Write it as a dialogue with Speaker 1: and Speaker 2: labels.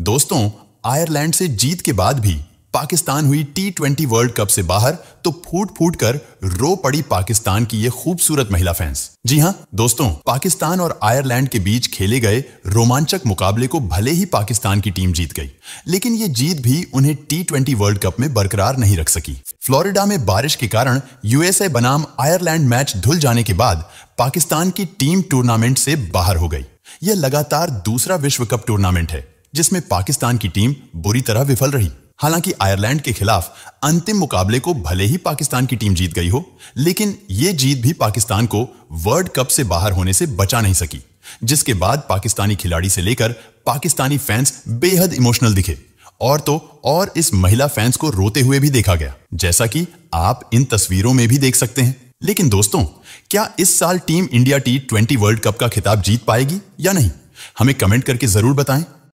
Speaker 1: दोस्तों आयरलैंड से जीत के बाद भी पाकिस्तान हुई टी ट्वेंटी वर्ल्ड कप से बाहर तो फूट फूट कर रो पड़ी पाकिस्तान की ये खूबसूरत महिला फैंस जी हाँ दोस्तों पाकिस्तान और आयरलैंड के बीच खेले गए रोमांचक मुकाबले को भले ही पाकिस्तान की टीम जीत गई लेकिन ये जीत भी उन्हें टी ट्वेंटी वर्ल्ड कप में बरकरार नहीं रख सकी फ्लोरिडा में बारिश के कारण यूएसए बनाम आयरलैंड मैच धुल जाने के बाद पाकिस्तान की टीम टूर्नामेंट से बाहर हो गई यह लगातार दूसरा विश्व कप टूर्नामेंट है जिसमें पाकिस्तान की टीम बुरी तरह विफल रही हालांकि आयरलैंड के खिलाफ अंतिम मुकाबले को भले ही पाकिस्तान की टीम जीत गई हो लेकिन ये जीत भी पाकिस्तान को वर्ल्ड कप से बाहर होने से बचा नहीं सकी जिसके बाद पाकिस्तानी खिलाड़ी से लेकर पाकिस्तानी फैंस बेहद इमोशनल दिखे और तो और इस महिला फैंस को रोते हुए भी देखा गया जैसा कि आप इन तस्वीरों में भी देख सकते हैं लेकिन दोस्तों क्या इस साल team India T twenty world cup का खिताब जीत पाएगी या नहीं हमें कमेंट करके जरूर बताएं